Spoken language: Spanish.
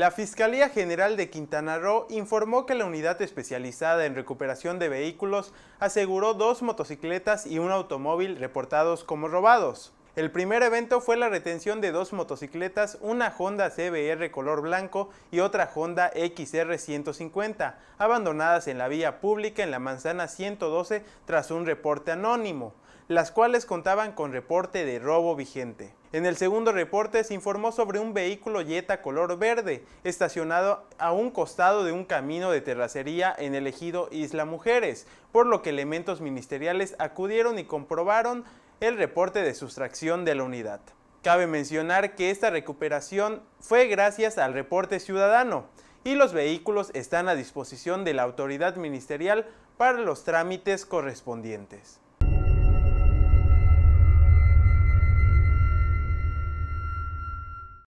La Fiscalía General de Quintana Roo informó que la unidad especializada en recuperación de vehículos aseguró dos motocicletas y un automóvil reportados como robados. El primer evento fue la retención de dos motocicletas, una Honda CBR color blanco y otra Honda XR 150, abandonadas en la vía pública en la manzana 112 tras un reporte anónimo, las cuales contaban con reporte de robo vigente. En el segundo reporte se informó sobre un vehículo Jetta color verde estacionado a un costado de un camino de terracería en el ejido Isla Mujeres, por lo que elementos ministeriales acudieron y comprobaron el reporte de sustracción de la unidad. Cabe mencionar que esta recuperación fue gracias al reporte ciudadano y los vehículos están a disposición de la autoridad ministerial para los trámites correspondientes.